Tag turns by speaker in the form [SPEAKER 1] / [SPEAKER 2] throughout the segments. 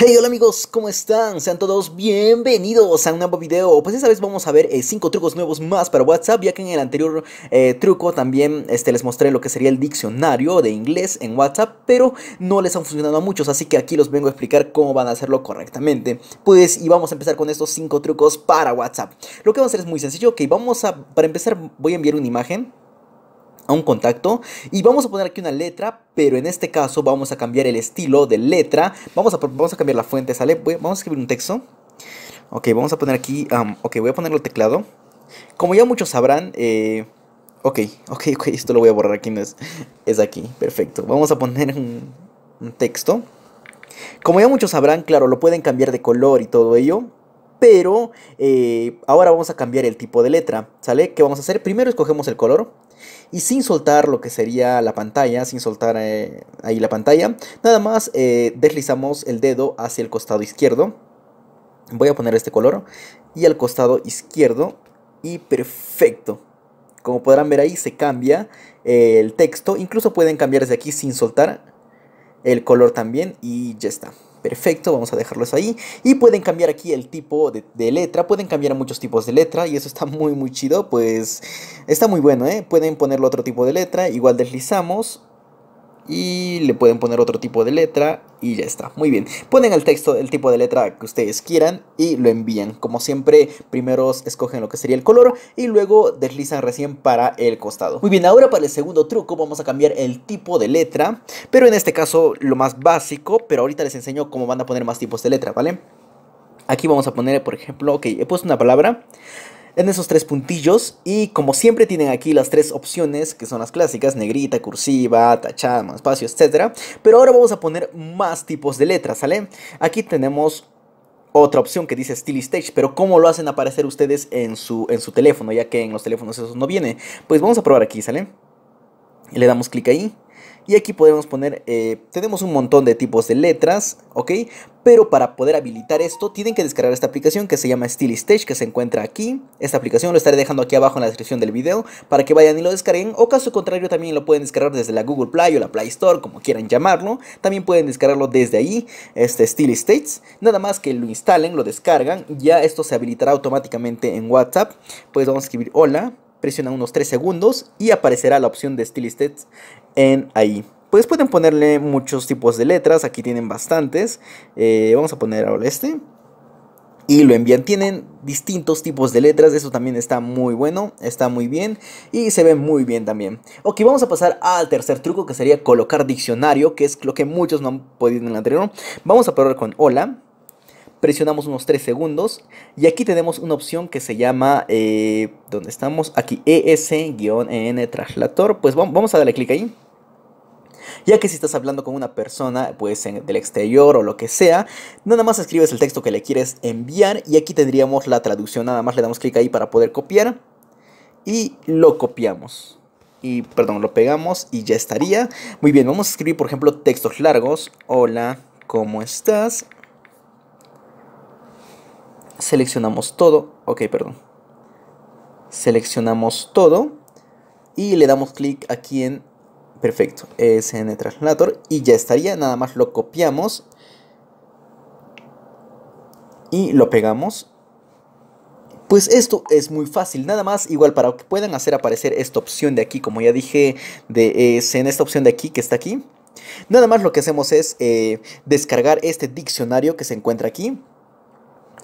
[SPEAKER 1] Hey, hola amigos, ¿cómo están? Sean todos bienvenidos a un nuevo video. Pues esta vez vamos a ver 5 eh, trucos nuevos más para WhatsApp, ya que en el anterior eh, truco también este, les mostré lo que sería el diccionario de inglés en WhatsApp, pero no les han funcionado a muchos, así que aquí los vengo a explicar cómo van a hacerlo correctamente. Pues y vamos a empezar con estos 5 trucos para WhatsApp. Lo que vamos a hacer es muy sencillo, ok, vamos a, para empezar voy a enviar una imagen a un contacto y vamos a poner aquí una letra, pero en este caso vamos a cambiar el estilo de letra. Vamos a, vamos a cambiar la fuente, ¿sale? vamos a escribir un texto. Ok, vamos a poner aquí, ok, voy a ponerlo teclado. Como ya muchos sabrán, eh, ok, ok, ok, esto lo voy a borrar aquí, no es, es aquí, perfecto. Vamos a poner un, texto. Como ya muchos sabrán, claro, lo pueden cambiar de color y todo ello pero eh, ahora vamos a cambiar el tipo de letra, ¿sale? ¿Qué vamos a hacer? Primero escogemos el color, y sin soltar lo que sería la pantalla, sin soltar eh, ahí la pantalla, nada más eh, deslizamos el dedo hacia el costado izquierdo. Voy a poner este color y al costado izquierdo y perfecto. Como podrán ver ahí se cambia eh, el texto, incluso pueden cambiar desde aquí sin soltar el color también y ya está perfecto, vamos a dejarlos ahí. Y pueden cambiar aquí el tipo de, letra, pueden cambiar muchos tipos de letra y eso está muy muy chido, pues está muy bueno, ¿eh? Pueden ponerlo otro tipo de letra, igual deslizamos y le pueden poner otro tipo de letra y ya está. Muy bien, ponen el texto el tipo de letra que ustedes quieran y lo envían. Como siempre, primero escogen lo que sería el color y luego deslizan recién para el costado. Muy bien, ahora para el segundo truco vamos a cambiar el tipo de letra, pero en este caso lo más básico, pero ahorita les enseño cómo van a poner más tipos de letra, ¿vale? Aquí vamos a poner, por ejemplo, ok, he puesto una palabra en esos tres puntillos y como siempre tienen aquí las tres opciones que son las clásicas, negrita, cursiva, tachada, espacio, etc. Pero ahora vamos a poner más tipos de letras, ¿sale? Aquí tenemos otra opción que dice Stage, pero ¿cómo lo hacen aparecer ustedes en su, en su teléfono? Ya que en los teléfonos eso no viene. Pues vamos a probar aquí, ¿sale? Le damos clic ahí. Y aquí podemos poner, eh, tenemos un montón de tipos de letras, ¿ok? Pero para poder habilitar esto, tienen que descargar esta aplicación que se llama Steely Stage, que se encuentra aquí. Esta aplicación lo estaré dejando aquí abajo en la descripción del video, para que vayan y lo descarguen. O caso contrario, también lo pueden descargar desde la Google Play o la Play Store, como quieran llamarlo. También pueden descargarlo desde ahí, este Steel Stage. Nada más que lo instalen, lo descargan, ya esto se habilitará automáticamente en WhatsApp. Pues vamos a escribir hola presiona unos 3 segundos y aparecerá la opción de Stylisted en ahí. Pues pueden ponerle muchos tipos de letras, aquí tienen bastantes. Eh, vamos a poner ahora este. Y lo envían, tienen distintos tipos de letras, eso también está muy bueno, está muy bien y se ve muy bien también. Ok, vamos a pasar al tercer truco que sería colocar diccionario, que es lo que muchos no han podido en el anterior. Vamos a probar con hola presionamos unos 3 segundos y aquí tenemos una opción que se llama, eh, donde estamos? Aquí es N Traslator. pues vamos a darle clic ahí. Ya que si estás hablando con una persona, pues del exterior o lo que sea, nada más escribes el texto que le quieres enviar y aquí tendríamos la traducción, nada más le damos clic ahí para poder copiar y lo copiamos y perdón, lo pegamos y ya estaría. Muy bien, vamos a escribir por ejemplo textos largos. Hola, ¿cómo estás? seleccionamos todo, ok, perdón, seleccionamos todo y le damos clic aquí en, perfecto, SN Translator y ya estaría, nada más lo copiamos y lo pegamos. Pues esto es muy fácil, nada más igual para que puedan hacer aparecer esta opción de aquí, como ya dije, de, en esta opción de aquí que está aquí. Nada más lo que hacemos es eh, descargar este diccionario que se encuentra aquí.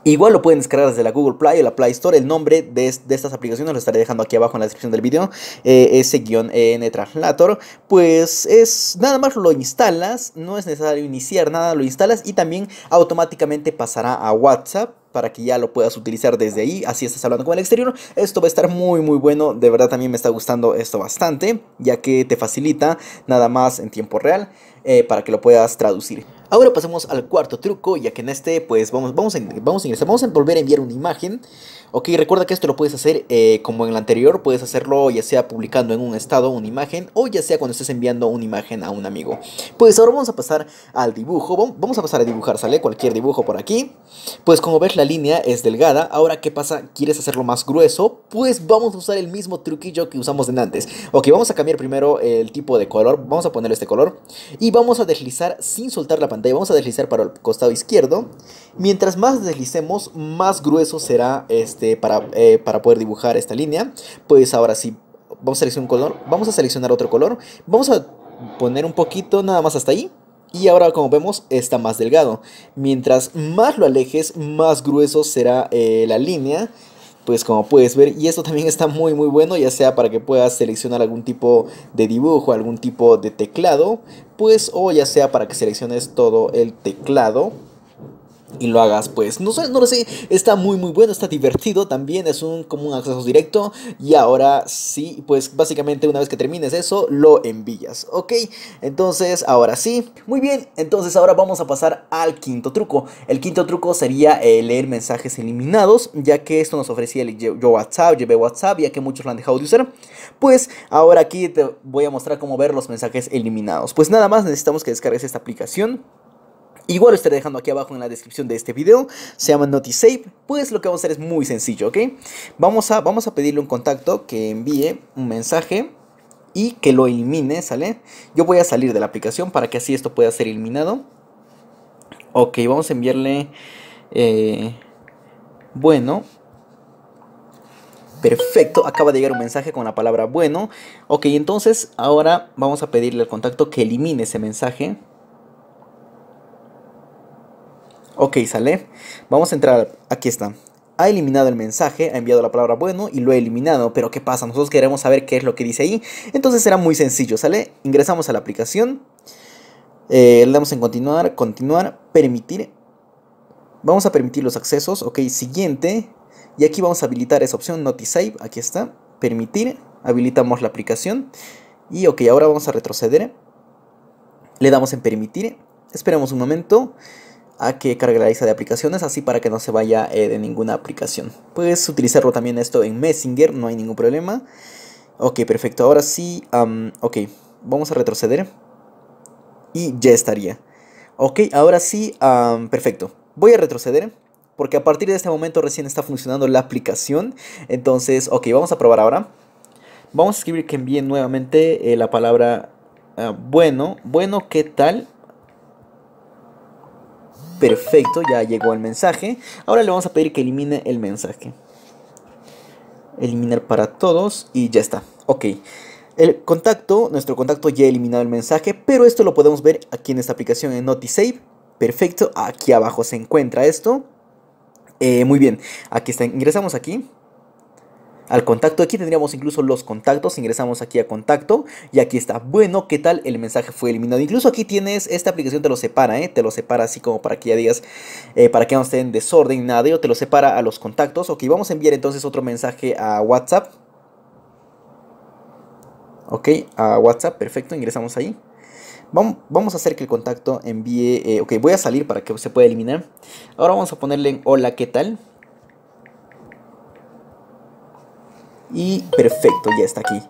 [SPEAKER 1] Igual lo pueden descargar desde la Google Play o la Play Store. El nombre de, estas aplicaciones lo estaré dejando aquí abajo en la descripción del video. Eh, ese guión en Translator. Pues es nada más lo instalas. No es necesario iniciar nada. Lo instalas y también automáticamente pasará a WhatsApp para que ya lo puedas utilizar desde ahí, así estás hablando con el exterior. Esto va a estar muy muy bueno, de verdad también me está gustando esto bastante, ya que te facilita nada más en tiempo real eh, para que lo puedas traducir. Ahora pasemos al cuarto truco, ya que en este pues vamos, vamos, a, vamos ingresar, vamos a volver a enviar una imagen. Ok, recuerda que esto lo puedes hacer eh, como en el anterior, puedes hacerlo ya sea publicando en un estado una imagen o ya sea cuando estés enviando una imagen a un amigo. Pues ahora vamos a pasar al dibujo, vamos a pasar a dibujar, ¿sale? Cualquier dibujo por aquí. Pues como ves la línea es delgada, ahora ¿qué pasa? ¿Quieres hacerlo más grueso? Pues vamos a usar el mismo truquillo que usamos en antes. Ok, vamos a cambiar primero el tipo de color, vamos a poner este color y vamos a deslizar sin soltar la pantalla vamos a deslizar para el costado izquierdo. Mientras más deslicemos, más grueso será este para, eh, para poder dibujar esta línea. Pues ahora sí, vamos a seleccionar un color, vamos a seleccionar otro color, vamos a poner un poquito nada más hasta ahí. Y ahora como vemos está más delgado. Mientras más lo alejes, más grueso será eh, la línea pues como puedes ver y esto también está muy muy bueno ya sea para que puedas seleccionar algún tipo de dibujo algún tipo de teclado pues o ya sea para que selecciones todo el teclado y lo hagas, pues no sé, no lo sé, está muy muy bueno, está divertido también, es un como un acceso directo y ahora sí, pues básicamente una vez que termines eso lo envías, ¿ok? Entonces ahora sí, muy bien, entonces ahora vamos a pasar al quinto truco. El quinto truco sería leer mensajes eliminados, ya que esto nos ofrecía el yo WhatsApp, llevé WhatsApp, ya que muchos lo han dejado de usar. Pues ahora aquí te voy a mostrar cómo ver los mensajes eliminados. Pues nada más necesitamos que descargues esta aplicación. Igual lo estaré dejando aquí abajo en la descripción de este video. Se llama NotiSafe. Pues lo que vamos a hacer es muy sencillo, ¿ok? Vamos a, vamos a pedirle un contacto que envíe un mensaje y que lo elimine, ¿sale? Yo voy a salir de la aplicación para que así esto pueda ser eliminado. Ok, vamos a enviarle... Eh, bueno, Perfecto, acaba de llegar un mensaje con la palabra bueno. Ok, entonces ahora vamos a pedirle al contacto que elimine ese mensaje. Ok, sale. Vamos a entrar. Aquí está. Ha eliminado el mensaje, ha enviado la palabra bueno y lo ha eliminado. Pero ¿qué pasa? Nosotros queremos saber qué es lo que dice ahí. Entonces será muy sencillo, ¿sale? Ingresamos a la aplicación. Eh, le damos en continuar, continuar, permitir. Vamos a permitir los accesos. Ok, siguiente. Y aquí vamos a habilitar esa opción, Notisave. Aquí está. Permitir. Habilitamos la aplicación. Y ok, ahora vamos a retroceder. Le damos en permitir. esperemos un momento a que cargue la lista de aplicaciones así para que no se vaya eh, de ninguna aplicación. Puedes utilizarlo también esto en Messenger, no hay ningún problema. Ok, perfecto. Ahora sí, ok, vamos a retroceder. Y ya estaría. Ok, ahora sí, perfecto. Voy a retroceder porque a partir de este momento recién está funcionando la aplicación. Entonces, ok, vamos a probar ahora. Vamos a escribir que envíe nuevamente eh, la palabra ah, bueno. Bueno, ¿qué tal? Perfecto, ya llegó el mensaje. Ahora le vamos a pedir que elimine el mensaje. Eliminar para todos y ya está. Ok. El contacto, nuestro contacto ya ha eliminado el mensaje, pero esto lo podemos ver aquí en esta aplicación en NotiSave. Perfecto, aquí abajo se encuentra esto. Eh, muy bien, aquí está, ingresamos aquí al contacto. Aquí tendríamos incluso los contactos. Ingresamos aquí a contacto y aquí está. Bueno, ¿qué tal? El mensaje fue eliminado. Incluso aquí tienes, esta aplicación te lo separa, ¿eh? Te lo separa así como para que ya digas, eh, para que no esté en desorden, nada. O te lo separa a los contactos. Ok, vamos a enviar entonces otro mensaje a WhatsApp. Ok, a WhatsApp, perfecto, ingresamos ahí. Vamos a hacer que el contacto envíe... Eh, ok, voy a salir para que se pueda eliminar. Ahora vamos a ponerle en hola, ¿qué tal? Y perfecto, ya está aquí.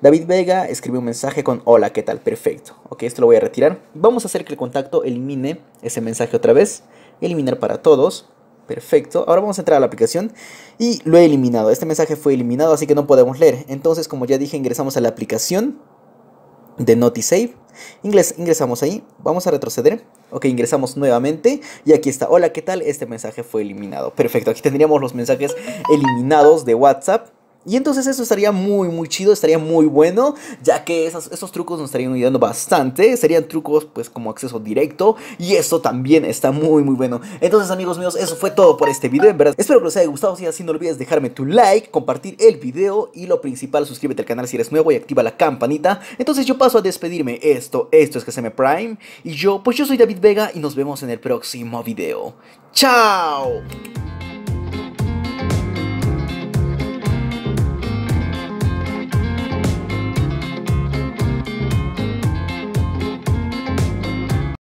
[SPEAKER 1] David Vega escribió un mensaje con hola, ¿qué tal? Perfecto. Ok, esto lo voy a retirar. Vamos a hacer que el contacto elimine ese mensaje otra vez. Eliminar para todos. Perfecto. Ahora vamos a entrar a la aplicación y lo he eliminado. Este mensaje fue eliminado, así que no podemos leer. Entonces, como ya dije, ingresamos a la aplicación de NotiSave. ingresamos ahí. Vamos a retroceder. Ok, ingresamos nuevamente. Y aquí está. Hola, ¿qué tal? Este mensaje fue eliminado. Perfecto. Aquí tendríamos los mensajes eliminados de WhatsApp. Y entonces eso estaría muy, muy chido, estaría muy bueno, ya que esos, trucos nos estarían ayudando bastante. Serían trucos pues como acceso directo y eso también está muy, muy bueno. Entonces amigos míos, eso fue todo por este video, en verdad. Espero que les haya gustado, si así no olvides dejarme tu like, compartir el video y lo principal, suscríbete al canal si eres nuevo y activa la campanita. Entonces yo paso a despedirme. Esto, esto es que se me Prime y yo, pues yo soy David Vega y nos vemos en el próximo video. ¡Chao!